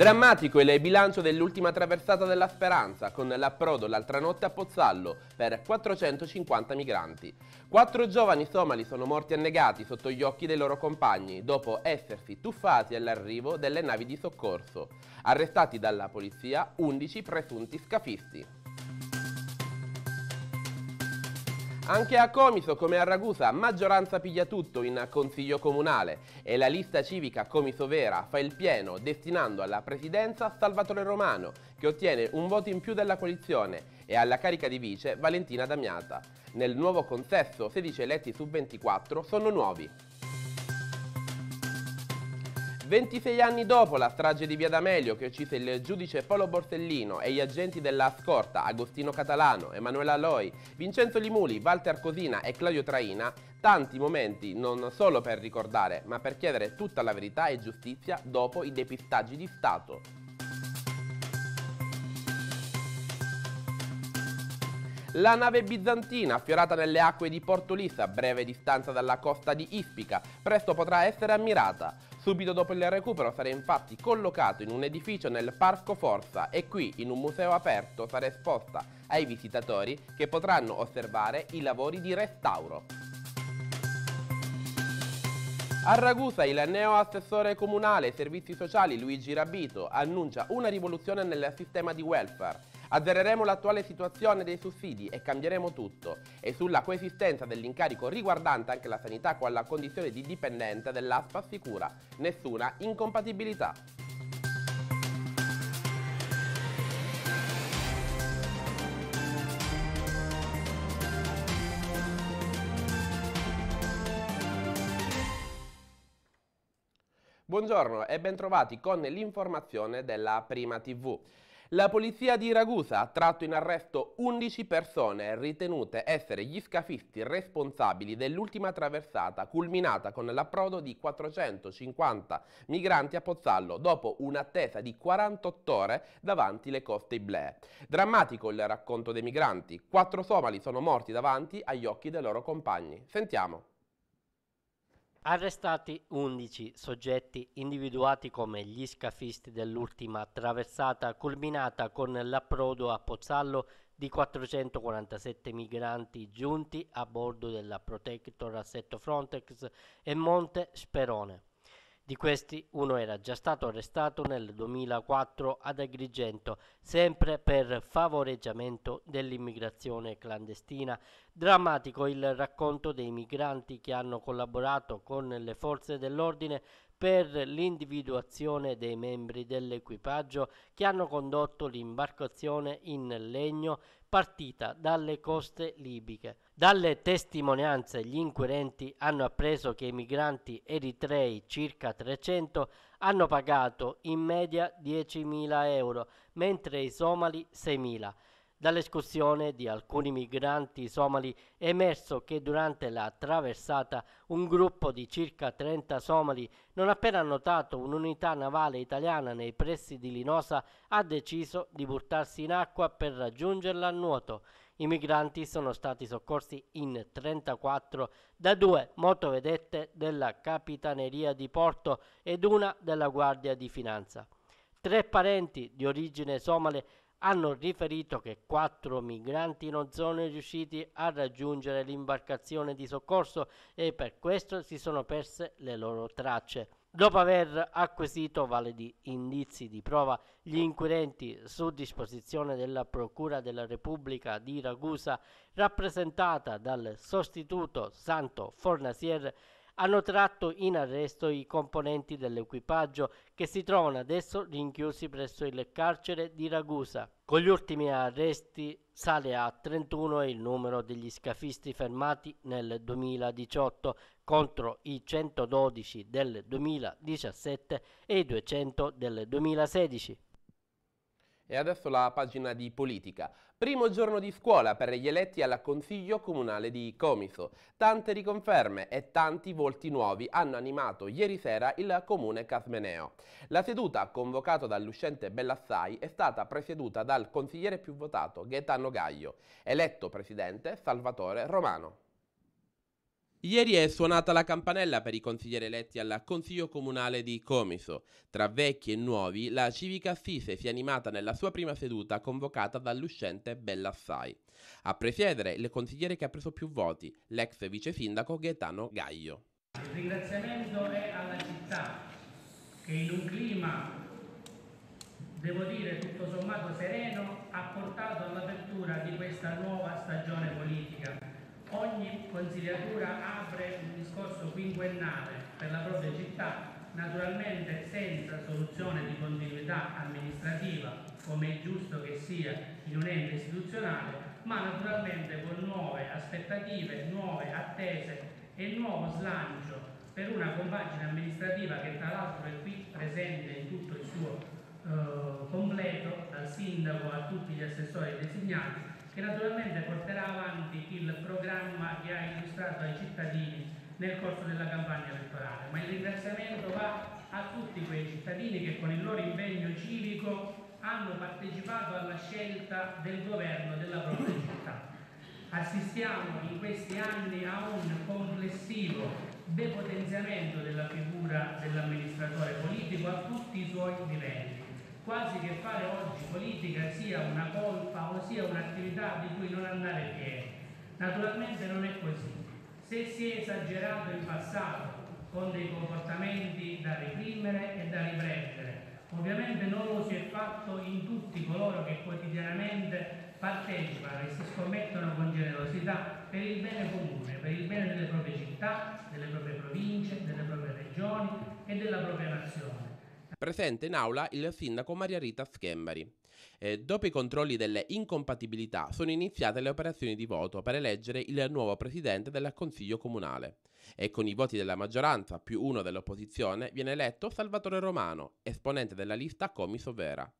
Drammatico il bilancio dell'ultima traversata della Speranza, con l'approdo l'altra notte a Pozzallo per 450 migranti. Quattro giovani somali sono morti annegati sotto gli occhi dei loro compagni, dopo essersi tuffati all'arrivo delle navi di soccorso. Arrestati dalla polizia 11 presunti scafisti. Anche a Comiso come a Ragusa maggioranza piglia tutto in consiglio comunale e la lista civica Comiso Vera fa il pieno destinando alla presidenza Salvatore Romano che ottiene un voto in più della coalizione e alla carica di vice Valentina Damiata. Nel nuovo consesso 16 eletti su 24 sono nuovi. 26 anni dopo la strage di Via D'Amelio che uccise il giudice Paolo Borsellino e gli agenti della scorta Agostino Catalano, Emanuela Loi, Vincenzo Limuli, Walter Cosina e Claudio Traina, tanti momenti non solo per ricordare ma per chiedere tutta la verità e giustizia dopo i depistaggi di Stato. La nave bizantina, affiorata nelle acque di Porto Lissa, a breve distanza dalla costa di Ispica, presto potrà essere ammirata. Subito dopo il recupero sarà infatti collocato in un edificio nel Parco Forza e qui, in un museo aperto, sarà esposta ai visitatori che potranno osservare i lavori di restauro. A Ragusa il neo assessore comunale ai servizi sociali Luigi Rabito annuncia una rivoluzione nel sistema di welfare. Azzereremo l'attuale situazione dei sussidi e cambieremo tutto e sulla coesistenza dell'incarico riguardante anche la sanità con la condizione di dipendente dell'ASPA sicura. Nessuna incompatibilità. Buongiorno e bentrovati con l'informazione della Prima TV. La polizia di Ragusa ha tratto in arresto 11 persone ritenute essere gli scafisti responsabili dell'ultima traversata culminata con l'approdo di 450 migranti a Pozzallo dopo un'attesa di 48 ore davanti le coste Iblee. Drammatico il racconto dei migranti, quattro somali sono morti davanti agli occhi dei loro compagni. Sentiamo. Arrestati 11 soggetti individuati come gli scafisti dell'ultima traversata culminata con l'approdo a Pozzallo di 447 migranti giunti a bordo della Protector Assetto Frontex e Monte Sperone. Di questi uno era già stato arrestato nel 2004 ad Agrigento, sempre per favoreggiamento dell'immigrazione clandestina. Drammatico il racconto dei migranti che hanno collaborato con le forze dell'ordine per l'individuazione dei membri dell'equipaggio che hanno condotto l'imbarcazione in legno partita dalle coste libiche. Dalle testimonianze gli inquirenti hanno appreso che i migranti eritrei, circa 300, hanno pagato in media 10.000 euro, mentre i somali 6.000. Dall'escursione di alcuni migranti somali è emerso che durante la traversata un gruppo di circa 30 somali, non appena notato un'unità navale italiana nei pressi di Linosa, ha deciso di buttarsi in acqua per raggiungerla a nuoto. I migranti sono stati soccorsi in 34 da due motovedette della Capitaneria di Porto ed una della Guardia di Finanza. Tre parenti di origine somale hanno riferito che quattro migranti non sono riusciti a raggiungere l'imbarcazione di soccorso e per questo si sono perse le loro tracce. Dopo aver acquisito validi indizi di prova, gli inquirenti, su disposizione della Procura della Repubblica di Ragusa, rappresentata dal sostituto Santo Fornasier, hanno tratto in arresto i componenti dell'equipaggio che si trovano adesso rinchiusi presso il carcere di Ragusa. Con gli ultimi arresti sale a 31 il numero degli scafisti fermati nel 2018 contro i 112 del 2017 e i 200 del 2016. E adesso la pagina di politica. Primo giorno di scuola per gli eletti al Consiglio Comunale di Comiso. Tante riconferme e tanti volti nuovi hanno animato ieri sera il comune casmeneo. La seduta, convocata dall'uscente Bellassai, è stata presieduta dal consigliere più votato Gaetano Gaglio, eletto presidente Salvatore Romano. Ieri è suonata la campanella per i consiglieri eletti al Consiglio Comunale di Comiso. Tra vecchi e nuovi, la civica assise si è animata nella sua prima seduta convocata dall'uscente Bellassai. A presiedere il consigliere che ha preso più voti, l'ex vice sindaco Gaetano Gaglio. Il ringraziamento è alla città che in un clima, devo dire, tutto sommato sereno ha portato all'apertura di questa nuova stagione politica Ogni consigliatura apre un discorso quinquennale per la propria città, naturalmente senza soluzione di continuità amministrativa, come è giusto che sia in un ente istituzionale, ma naturalmente con nuove aspettative, nuove attese e nuovo slancio per una compagine amministrativa che tra l'altro è qui presente in tutto il suo eh, completo, dal sindaco a tutti gli assessori designati che naturalmente porterà avanti il programma che ha illustrato ai cittadini nel corso della campagna elettorale, ma il ringraziamento va a tutti quei cittadini che con il loro impegno civico hanno partecipato alla scelta del governo della propria città. Assistiamo in questi anni a un complessivo depotenziamento della figura dell'amministratore politico a tutti i suoi livelli quasi che fare oggi politica sia una colpa o sia un'attività di cui non andare fieri. Naturalmente non è così. Se si è esagerato in passato con dei comportamenti da reprimere e da riprendere, ovviamente non lo si è fatto in tutti coloro che quotidianamente partecipano e si scommettono con generosità per il bene comune, per il bene delle proprie città, delle proprie province, delle proprie regioni e della propria nazione presente in aula il sindaco Maria Rita Schembari. Eh, dopo i controlli delle incompatibilità sono iniziate le operazioni di voto per eleggere il nuovo presidente del Consiglio Comunale e con i voti della maggioranza più uno dell'opposizione viene eletto Salvatore Romano, esponente della lista Comiso Vera.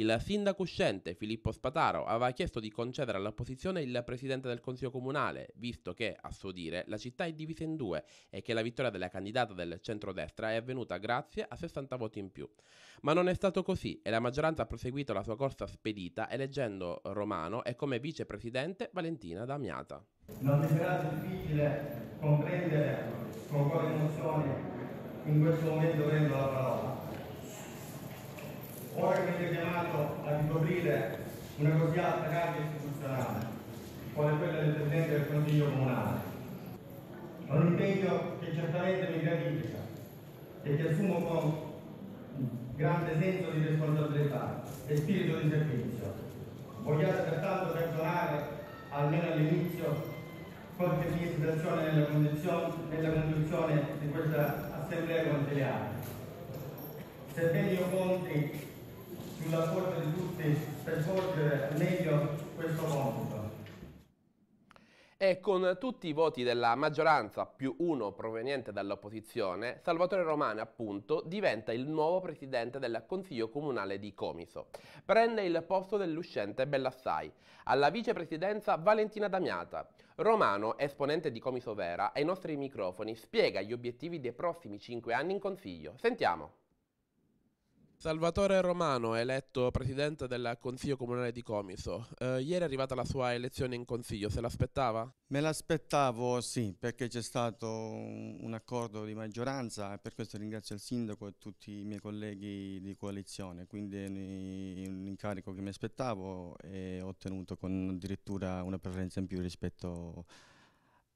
Il sindaco uscente Filippo Spataro aveva chiesto di concedere all'opposizione il presidente del Consiglio Comunale, visto che, a suo dire, la città è divisa in due e che la vittoria della candidata del centrodestra è avvenuta grazie a 60 voti in più. Ma non è stato così e la maggioranza ha proseguito la sua corsa spedita eleggendo Romano e come vicepresidente Valentina Damiata. Non mi sarà difficile comprendere con quale emozione in questo momento prendo la parola ora che viene chiamato a ricoprire una così alta carica istituzionale, quale quella del Presidente del Consiglio Comunale. È un impegno che certamente mi gratifica e che assumo con grande senso di responsabilità e spirito di servizio. Vogliate pertanto perdonare, almeno all'inizio, qualche mia nella, nella conduzione di questa assemblea consiliare. Sebbene io conti sulla porta di tutti per svolgere meglio questo compito. E con tutti i voti della maggioranza più uno proveniente dall'opposizione, Salvatore Romano appunto diventa il nuovo presidente del Consiglio Comunale di Comiso. Prende il posto dell'uscente Bellassai. Alla vicepresidenza Valentina Damiata. Romano, esponente di Comiso Vera, ai nostri microfoni spiega gli obiettivi dei prossimi cinque anni in Consiglio. Sentiamo. Salvatore Romano eletto presidente del Consiglio Comunale di Comiso. Eh, ieri è arrivata la sua elezione in Consiglio, se l'aspettava? Me l'aspettavo sì, perché c'è stato un accordo di maggioranza e per questo ringrazio il sindaco e tutti i miei colleghi di coalizione, quindi è un incarico che mi aspettavo e ho ottenuto con addirittura una preferenza in più rispetto a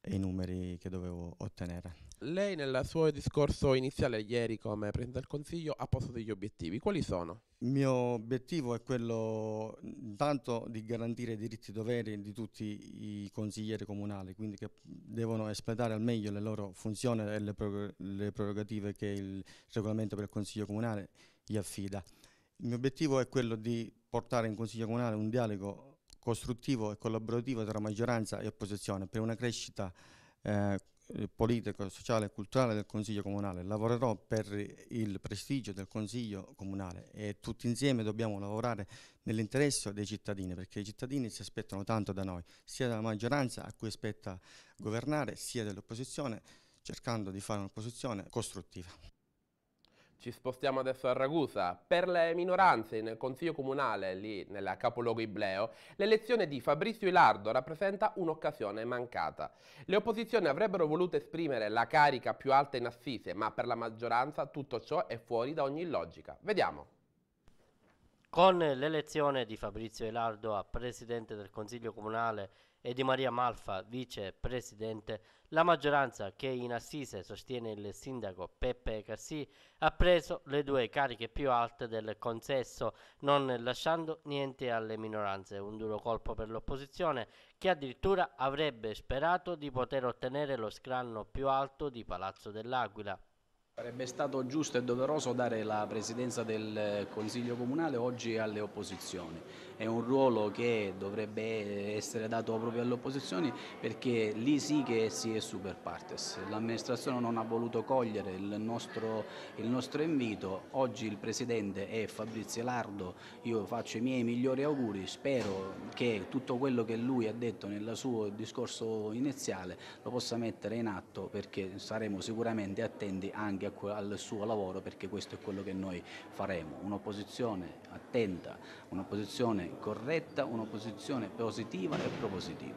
e i numeri che dovevo ottenere. Lei nel suo discorso iniziale ieri come Presidente del Consiglio ha posto degli obiettivi, quali sono? Il mio obiettivo è quello tanto di garantire i diritti e doveri di tutti i consiglieri comunali, quindi che devono espletare al meglio le loro funzioni e le, prog le prerogative che il regolamento per il Consiglio Comunale gli affida. Il mio obiettivo è quello di portare in Consiglio Comunale un dialogo costruttivo e collaborativo tra maggioranza e opposizione per una crescita eh, politica, sociale e culturale del Consiglio Comunale. Lavorerò per il prestigio del Consiglio Comunale e tutti insieme dobbiamo lavorare nell'interesse dei cittadini, perché i cittadini si aspettano tanto da noi, sia dalla maggioranza a cui aspetta governare, sia dall'opposizione cercando di fare un'opposizione costruttiva. Ci spostiamo adesso a Ragusa. Per le minoranze nel Consiglio Comunale, lì nel capoluogo Ibleo, l'elezione di Fabrizio Ilardo rappresenta un'occasione mancata. Le opposizioni avrebbero voluto esprimere la carica più alta in assise, ma per la maggioranza tutto ciò è fuori da ogni logica. Vediamo. Con l'elezione di Fabrizio Ilardo a Presidente del Consiglio Comunale e Di Maria Malfa, vicepresidente, la maggioranza che in assise sostiene il sindaco Peppe Cassì ha preso le due cariche più alte del consesso, non lasciando niente alle minoranze. Un duro colpo per l'opposizione che addirittura avrebbe sperato di poter ottenere lo scranno più alto di Palazzo dell'Aquila. Sarebbe stato giusto e doveroso dare la presidenza del eh, Consiglio Comunale oggi alle opposizioni è un ruolo che dovrebbe essere dato proprio alle opposizioni perché lì sì che si è super partes. L'amministrazione non ha voluto cogliere il nostro, il nostro invito, oggi il Presidente è Fabrizio Lardo, io faccio i miei migliori auguri, spero che tutto quello che lui ha detto nel suo discorso iniziale lo possa mettere in atto perché saremo sicuramente attenti anche al suo lavoro perché questo è quello che noi faremo, un'opposizione attenta, un'opposizione un'opposizione corretta, un'opposizione positiva e propositiva.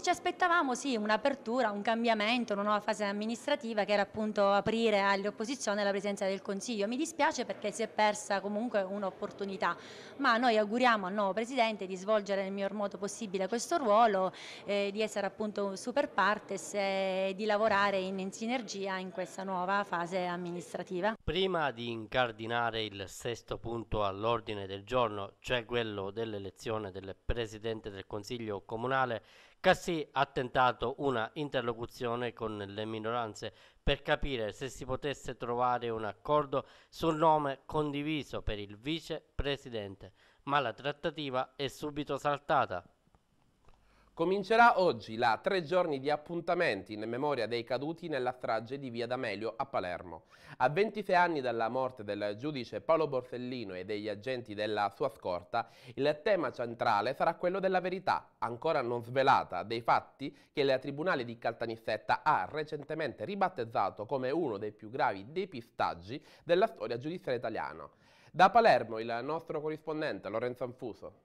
Ci aspettavamo sì un'apertura, un cambiamento, una nuova fase amministrativa che era appunto aprire all'opposizione la presenza del Consiglio. Mi dispiace perché si è persa comunque un'opportunità, ma noi auguriamo al nuovo Presidente di svolgere nel miglior modo possibile questo ruolo, eh, di essere appunto super partes e di lavorare in sinergia in questa nuova fase amministrativa. Prima di incardinare il sesto punto all'ordine del giorno, cioè quello del dell'elezione del Presidente del Consiglio Comunale, Cassì ha tentato una interlocuzione con le minoranze per capire se si potesse trovare un accordo sul nome condiviso per il Vice Presidente, ma la trattativa è subito saltata. Comincerà oggi la tre giorni di appuntamenti in memoria dei caduti nella strage di Via D'Amelio a Palermo. A 26 anni dalla morte del giudice Paolo Borsellino e degli agenti della sua scorta, il tema centrale sarà quello della verità, ancora non svelata, dei fatti che il Tribunale di Caltanissetta ha recentemente ribattezzato come uno dei più gravi depistaggi della storia giudiziaria italiana. Da Palermo il nostro corrispondente Lorenzo Anfuso.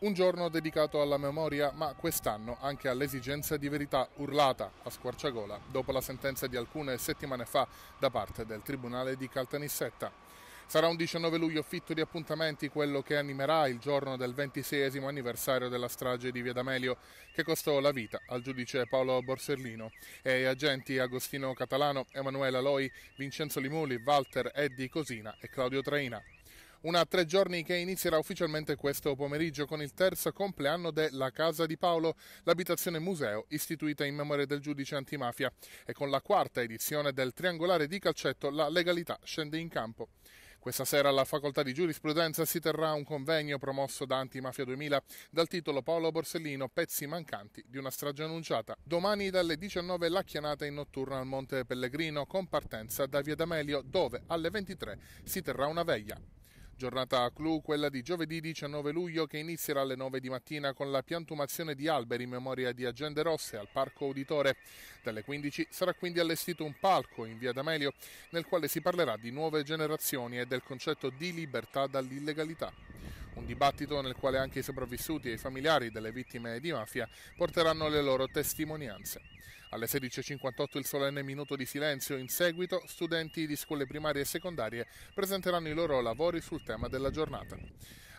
Un giorno dedicato alla memoria, ma quest'anno anche all'esigenza di verità urlata a squarciagola dopo la sentenza di alcune settimane fa da parte del Tribunale di Caltanissetta. Sarà un 19 luglio fitto di appuntamenti quello che animerà il giorno del 26 anniversario della strage di Via D'Amelio, che costò la vita al giudice Paolo Borsellino e ai agenti Agostino Catalano, Emanuela Loi, Vincenzo Limuli, Walter Eddi Cosina e Claudio Traina. Una tre giorni che inizierà ufficialmente questo pomeriggio con il terzo compleanno della Casa di Paolo, l'abitazione museo istituita in memoria del giudice antimafia e con la quarta edizione del triangolare di calcetto La legalità scende in campo. Questa sera alla Facoltà di Giurisprudenza si terrà un convegno promosso da Antimafia 2000 dal titolo Paolo Borsellino Pezzi mancanti di una strage annunciata. Domani dalle 19 la chianata in notturna al Monte Pellegrino con partenza da Via D'Amelio dove alle 23 si terrà una veglia. Giornata clou quella di giovedì 19 luglio che inizierà alle 9 di mattina con la piantumazione di alberi in memoria di agende rosse al Parco Uditore. Dalle 15 sarà quindi allestito un palco in via D'Amelio nel quale si parlerà di nuove generazioni e del concetto di libertà dall'illegalità. Un dibattito nel quale anche i sopravvissuti e i familiari delle vittime di mafia porteranno le loro testimonianze. Alle 16.58 il solenne minuto di silenzio, in seguito studenti di scuole primarie e secondarie presenteranno i loro lavori sul tema della giornata.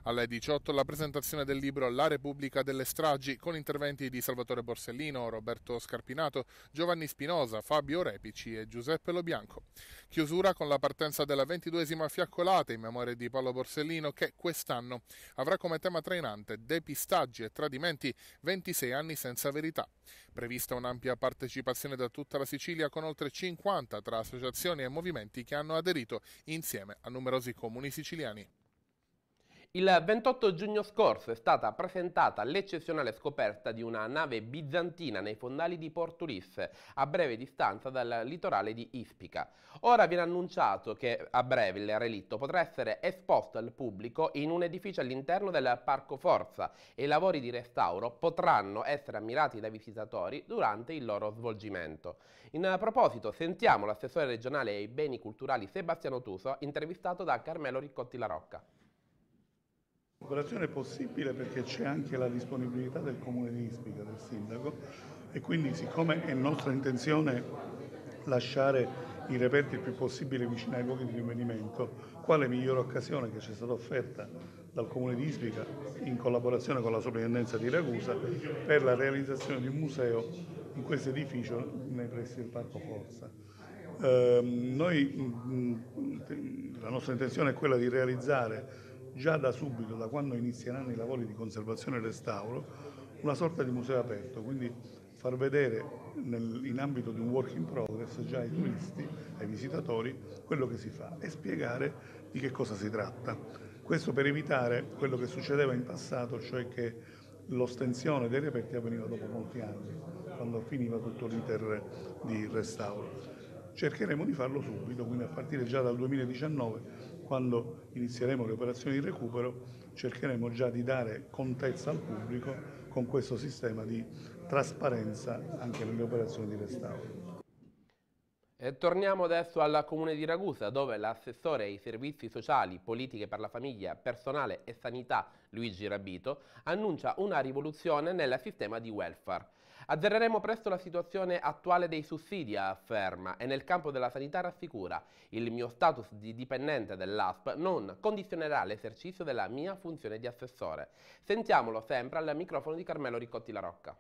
Alle 18 la presentazione del libro La Repubblica delle Stragi con interventi di Salvatore Borsellino, Roberto Scarpinato, Giovanni Spinosa, Fabio Repici e Giuseppe Lobianco. Chiusura con la partenza della ventiduesima fiaccolata in memoria di Paolo Borsellino che quest'anno avrà come tema trainante Depistaggi e tradimenti 26 anni senza verità. Prevista un'ampia partecipazione da tutta la Sicilia con oltre 50 tra associazioni e movimenti che hanno aderito insieme a numerosi comuni siciliani. Il 28 giugno scorso è stata presentata l'eccezionale scoperta di una nave bizantina nei fondali di Porto Ulisse, a breve distanza dal litorale di Ispica. Ora viene annunciato che a breve il relitto potrà essere esposto al pubblico in un edificio all'interno del Parco Forza e i lavori di restauro potranno essere ammirati dai visitatori durante il loro svolgimento. In proposito sentiamo l'assessore regionale ai beni culturali Sebastiano Tuso intervistato da Carmelo Riccotti La Rocca. La collaborazione è possibile perché c'è anche la disponibilità del comune di Ispica, del sindaco, e quindi siccome è nostra intenzione lasciare i reperti il più possibile vicino ai luoghi di rinvenimento, quale migliore occasione che ci è stata offerta dal Comune di Ispica in collaborazione con la sovrintendenza di Ragusa per la realizzazione di un museo in questo edificio nei pressi del Parco Forza. Eh, noi, mm, mm, la nostra intenzione è quella di realizzare già da subito, da quando inizieranno i lavori di conservazione e restauro, una sorta di museo aperto, quindi far vedere nel, in ambito di un work in progress già ai turisti, ai visitatori, quello che si fa e spiegare di che cosa si tratta. Questo per evitare quello che succedeva in passato, cioè che l'ostensione dei reperti avveniva dopo molti anni, quando finiva tutto l'iter di restauro. Cercheremo di farlo subito, quindi a partire già dal 2019 quando inizieremo le operazioni di recupero cercheremo già di dare contezza al pubblico con questo sistema di trasparenza anche nelle operazioni di restauro. E torniamo adesso al Comune di Ragusa, dove l'assessore ai servizi sociali, politiche per la famiglia, personale e sanità, Luigi Rabito, annuncia una rivoluzione nel sistema di welfare. Azzereremo presto la situazione attuale dei sussidi, afferma, e nel campo della sanità rassicura. Il mio status di dipendente dell'ASP non condizionerà l'esercizio della mia funzione di assessore. Sentiamolo sempre al microfono di Carmelo Ricotti La Rocca.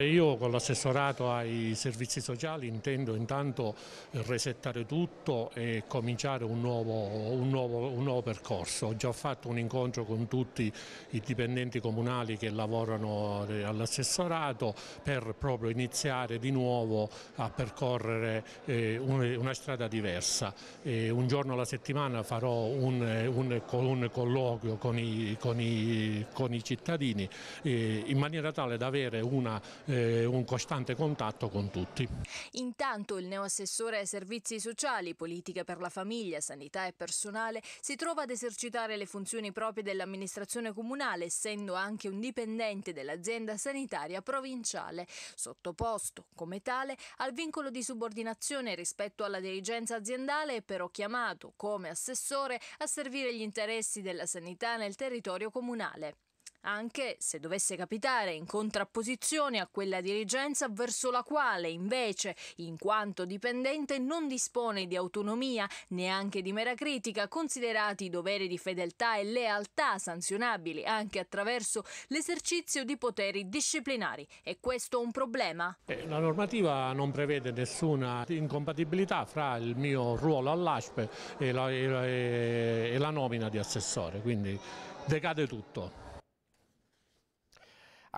Io con l'assessorato ai servizi sociali intendo intanto resettare tutto e cominciare un nuovo, un, nuovo, un nuovo, percorso. Ho già fatto un incontro con tutti i dipendenti comunali che lavorano eh, all'assessorato per proprio iniziare di nuovo a percorrere eh, una strada diversa. Un giorno alla settimana farò un, un colloquio con i, con, i, con i cittadini eh, in maniera tale da avere una eh, un costante contatto con tutti. Intanto il neoassessore ai servizi sociali, politica per la famiglia, sanità e personale si trova ad esercitare le funzioni proprie dell'amministrazione comunale, essendo anche un dipendente dell'azienda sanitaria provinciale, sottoposto come tale al vincolo di subordinazione rispetto alla dirigenza aziendale, però chiamato come assessore a servire gli interessi della sanità nel territorio comunale anche se dovesse capitare in contrapposizione a quella dirigenza verso la quale invece, in quanto dipendente, non dispone di autonomia neanche di mera critica, considerati i doveri di fedeltà e lealtà sanzionabili anche attraverso l'esercizio di poteri disciplinari. E questo è un problema? Eh, la normativa non prevede nessuna incompatibilità fra il mio ruolo all'ASPE e, e, e la nomina di assessore, quindi decade tutto.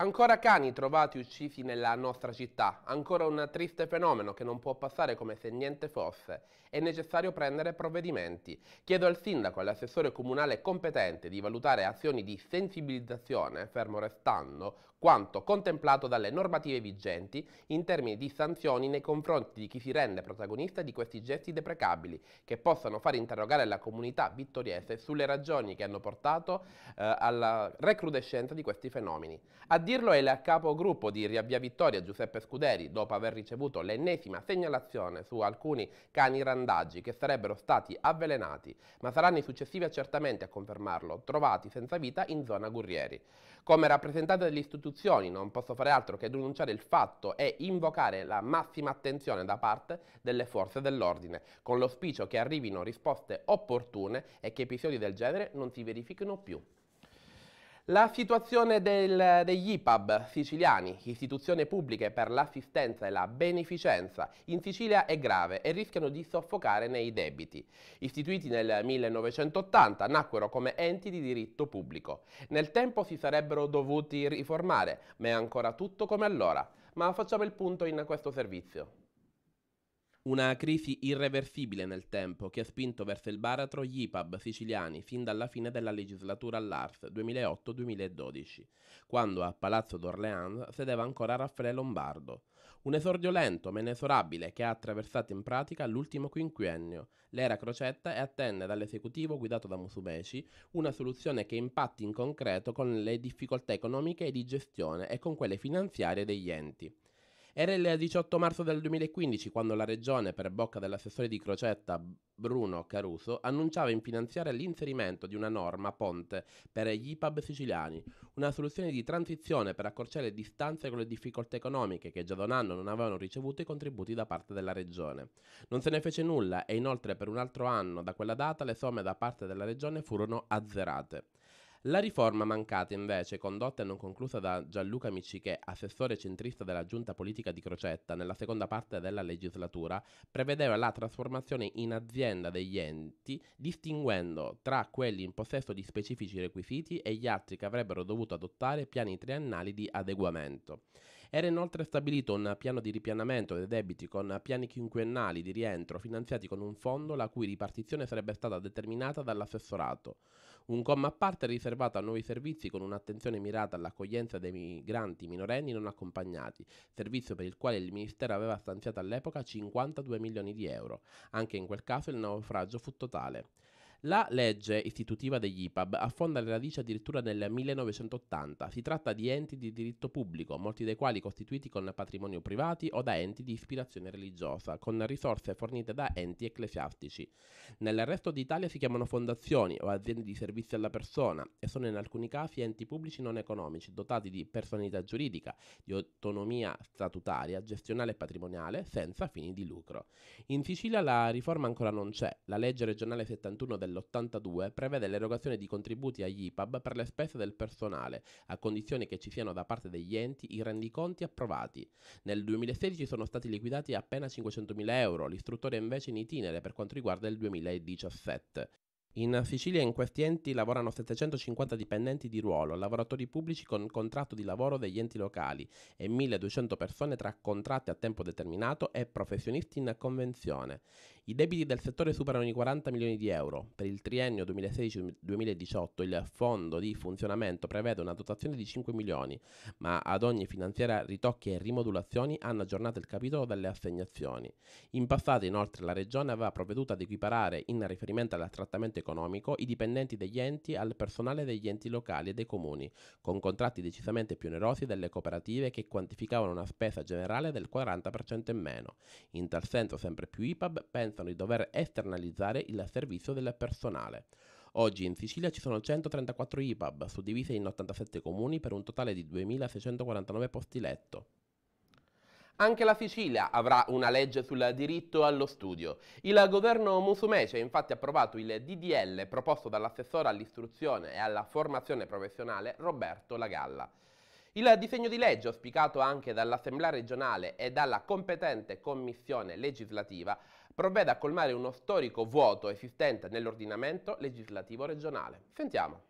Ancora cani trovati uccisi nella nostra città, ancora un triste fenomeno che non può passare come se niente fosse. È necessario prendere provvedimenti. Chiedo al sindaco e all'assessore comunale competente di valutare azioni di sensibilizzazione, fermo restando quanto contemplato dalle normative vigenti in termini di sanzioni nei confronti di chi si rende protagonista di questi gesti deprecabili, che possano far interrogare la comunità vittoriese sulle ragioni che hanno portato eh, alla recrudescenza di questi fenomeni. A dirlo è il capogruppo di Riavvia Vittoria Giuseppe Scuderi, dopo aver ricevuto l'ennesima segnalazione su alcuni cani randaggi che sarebbero stati avvelenati, ma saranno i successivi accertamenti a confermarlo, trovati senza vita in zona Gurrieri. Come rappresentante dell'istituzione istituzioni non posso fare altro che denunciare il fatto e invocare la massima attenzione da parte delle forze dell'ordine, con l'auspicio che arrivino risposte opportune e che episodi del genere non si verifichino più. La situazione del, degli IPAB siciliani, istituzioni pubbliche per l'assistenza e la beneficenza, in Sicilia è grave e rischiano di soffocare nei debiti. Istituiti nel 1980, nacquero come enti di diritto pubblico. Nel tempo si sarebbero dovuti riformare, ma è ancora tutto come allora. Ma facciamo il punto in questo servizio. Una crisi irreversibile nel tempo che ha spinto verso il baratro gli IPAB siciliani fin dalla fine della legislatura all'ARS 2008-2012, quando a Palazzo d'Orléans sedeva ancora Raffaele Lombardo. Un esordio lento ma inesorabile che ha attraversato in pratica l'ultimo quinquennio, l'era crocetta e attende dall'esecutivo guidato da Musumeci una soluzione che impatti in concreto con le difficoltà economiche e di gestione e con quelle finanziarie degli enti. Era il 18 marzo del 2015 quando la Regione, per bocca dell'assessore di Crocetta Bruno Caruso, annunciava in finanziaria l'inserimento di una norma ponte per gli IPAB siciliani, una soluzione di transizione per accorciare le distanze con le difficoltà economiche che già da un anno non avevano ricevuto i contributi da parte della Regione. Non se ne fece nulla e inoltre per un altro anno da quella data le somme da parte della Regione furono azzerate. La riforma mancata invece, condotta e non conclusa da Gianluca Micichè, assessore centrista della giunta politica di Crocetta, nella seconda parte della legislatura, prevedeva la trasformazione in azienda degli enti, distinguendo tra quelli in possesso di specifici requisiti e gli altri che avrebbero dovuto adottare piani triennali di adeguamento. Era inoltre stabilito un piano di ripianamento dei debiti con piani quinquennali di rientro finanziati con un fondo la cui ripartizione sarebbe stata determinata dall'assessorato. Un comma a parte riservato a nuovi servizi con un'attenzione mirata all'accoglienza dei migranti minorenni non accompagnati, servizio per il quale il Ministero aveva stanziato all'epoca 52 milioni di euro. Anche in quel caso il naufragio fu totale. La legge istitutiva degli IPAB affonda le radici addirittura nel 1980. Si tratta di enti di diritto pubblico, molti dei quali costituiti con patrimonio privati o da enti di ispirazione religiosa, con risorse fornite da enti ecclesiastici. Nel resto d'Italia si chiamano fondazioni o aziende di servizi alla persona e sono in alcuni casi enti pubblici non economici, dotati di personalità giuridica, di autonomia statutaria, gestionale e patrimoniale, senza fini di lucro. In Sicilia la riforma ancora non c'è. La legge regionale 71 del dell'82 prevede l'erogazione di contributi agli IPAB per le spese del personale, a condizione che ci siano da parte degli enti i rendiconti approvati. Nel 2016 sono stati liquidati appena 500.000 euro, l'istruttoria invece in itinere per quanto riguarda il 2017. In Sicilia in questi enti lavorano 750 dipendenti di ruolo, lavoratori pubblici con contratto di lavoro degli enti locali e 1200 persone tra contratti a tempo determinato e professionisti in convenzione. I debiti del settore superano i 40 milioni di euro. Per il triennio 2016-2018 il fondo di funzionamento prevede una dotazione di 5 milioni, ma ad ogni finanziera ritocchi e rimodulazioni hanno aggiornato il capitolo delle assegnazioni. In passato inoltre la Regione aveva provveduto ad equiparare, in riferimento al trattamento economico, i dipendenti degli enti al personale degli enti locali e dei comuni, con contratti decisamente più onerosi delle cooperative che quantificavano una spesa generale del 40% in meno. In tal senso sempre più IPAB pensa pensano di dover esternalizzare il servizio del personale. Oggi in Sicilia ci sono 134 IPAB, suddivise in 87 comuni per un totale di 2.649 posti letto. Anche la Sicilia avrà una legge sul diritto allo studio. Il governo Musumeci ha infatti approvato il DDL proposto dall'assessore all'istruzione e alla formazione professionale Roberto Lagalla. Il disegno di legge, auspicato anche dall'Assemblea regionale e dalla competente commissione legislativa, provvede a colmare uno storico vuoto esistente nell'ordinamento legislativo regionale. Sentiamo.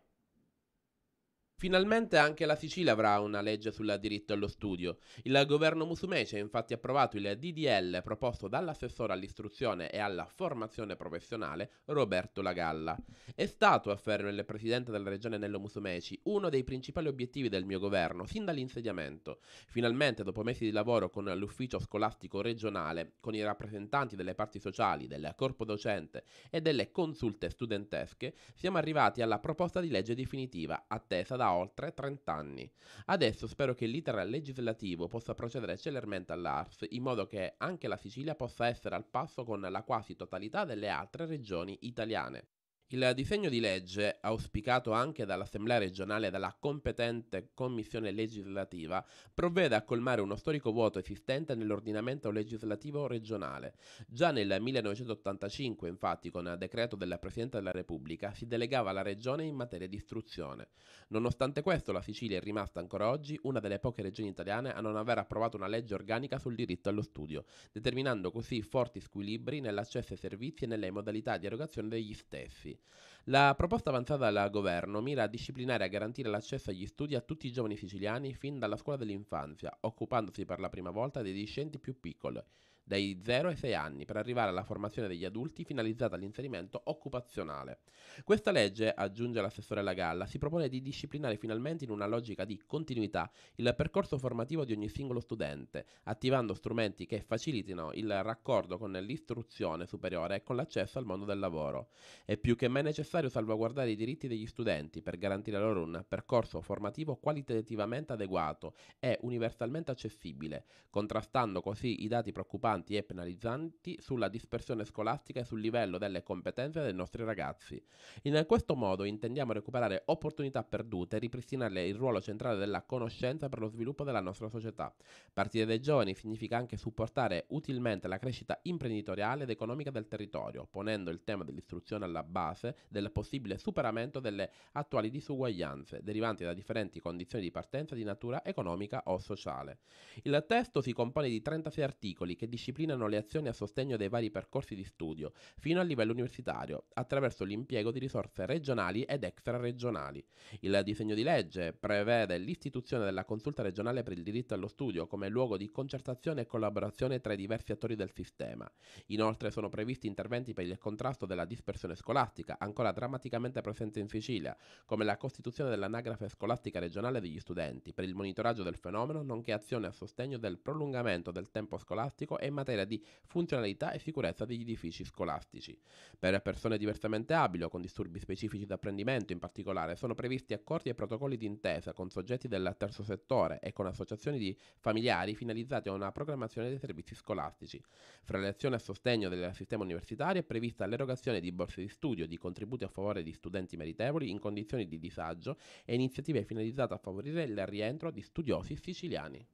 Finalmente anche la Sicilia avrà una legge sul diritto allo studio. Il governo Musumeci ha infatti approvato il DDL proposto dall'assessore all'istruzione e alla formazione professionale Roberto Lagalla. È stato, afferma il presidente della regione Nello Musumeci, uno dei principali obiettivi del mio governo sin dall'insediamento. Finalmente, dopo mesi di lavoro con l'ufficio scolastico regionale, con i rappresentanti delle parti sociali, del corpo docente e delle consulte studentesche, siamo arrivati alla proposta di legge definitiva, attesa da oltre 30 anni. Adesso spero che l'iter legislativo possa procedere celermente all'ARS in modo che anche la Sicilia possa essere al passo con la quasi totalità delle altre regioni italiane. Il disegno di legge, auspicato anche dall'Assemblea regionale e dalla competente Commissione legislativa, provvede a colmare uno storico vuoto esistente nell'ordinamento legislativo regionale. Già nel 1985, infatti, con decreto della Presidente della Repubblica, si delegava la regione in materia di istruzione. Nonostante questo, la Sicilia è rimasta ancora oggi una delle poche regioni italiane a non aver approvato una legge organica sul diritto allo studio, determinando così forti squilibri nell'accesso ai servizi e nelle modalità di erogazione degli stessi. La proposta avanzata dal governo mira a disciplinare e a garantire l'accesso agli studi a tutti i giovani siciliani fin dalla scuola dell'infanzia, occupandosi per la prima volta dei discenti più piccoli dai 0 ai 6 anni per arrivare alla formazione degli adulti finalizzata all'inserimento occupazionale. Questa legge, aggiunge l'assessore La Galla, si propone di disciplinare finalmente in una logica di continuità il percorso formativo di ogni singolo studente, attivando strumenti che facilitino il raccordo con l'istruzione superiore e con l'accesso al mondo del lavoro. È più che mai necessario salvaguardare i diritti degli studenti per garantire loro un percorso formativo qualitativamente adeguato e universalmente accessibile, contrastando così i dati preoccupanti preoccupanti e penalizzanti sulla dispersione scolastica e sul livello delle competenze dei nostri ragazzi. In questo modo intendiamo recuperare opportunità perdute e ripristinare il ruolo centrale della conoscenza per lo sviluppo della nostra società. Partire dai giovani significa anche supportare utilmente la crescita imprenditoriale ed economica del territorio, ponendo il tema dell'istruzione alla base del possibile superamento delle attuali disuguaglianze derivanti da differenti condizioni di partenza di natura economica o sociale. Il testo si compone di 36 articoli che disciplinano disciplinano le azioni a sostegno dei vari percorsi di studio, fino a livello universitario, attraverso l'impiego di risorse regionali ed extraregionali. Il disegno di legge prevede l'istituzione della consulta regionale per il diritto allo studio come luogo di concertazione e collaborazione tra i diversi attori del sistema. Inoltre sono previsti interventi per il contrasto della dispersione scolastica, ancora drammaticamente presente in Sicilia, come la costituzione dell'anagrafe scolastica regionale degli studenti, per il monitoraggio del fenomeno, nonché azioni a sostegno del prolungamento del tempo scolastico e in materia di funzionalità e sicurezza degli edifici scolastici. Per persone diversamente abili o con disturbi specifici d'apprendimento in particolare sono previsti accordi e protocolli di intesa con soggetti del terzo settore e con associazioni di familiari finalizzati a una programmazione dei servizi scolastici. Fra le azioni a sostegno del sistema universitario è prevista l'erogazione di borse di studio, di contributi a favore di studenti meritevoli in condizioni di disagio e iniziative finalizzate a favorire il rientro di studiosi siciliani.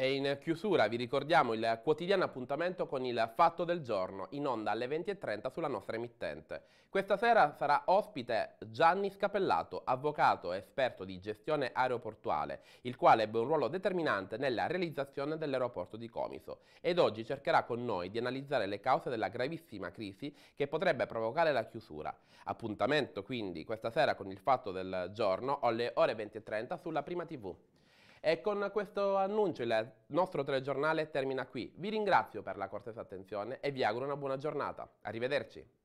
E in chiusura vi ricordiamo il quotidiano appuntamento con il Fatto del Giorno, in onda alle 20.30 sulla nostra emittente. Questa sera sarà ospite Gianni Scapellato, avvocato e esperto di gestione aeroportuale, il quale ebbe un ruolo determinante nella realizzazione dell'aeroporto di Comiso ed oggi cercherà con noi di analizzare le cause della gravissima crisi che potrebbe provocare la chiusura. Appuntamento quindi questa sera con il Fatto del Giorno alle ore 20.30 sulla Prima TV. E con questo annuncio il nostro telegiornale termina qui. Vi ringrazio per la cortesa attenzione e vi auguro una buona giornata. Arrivederci.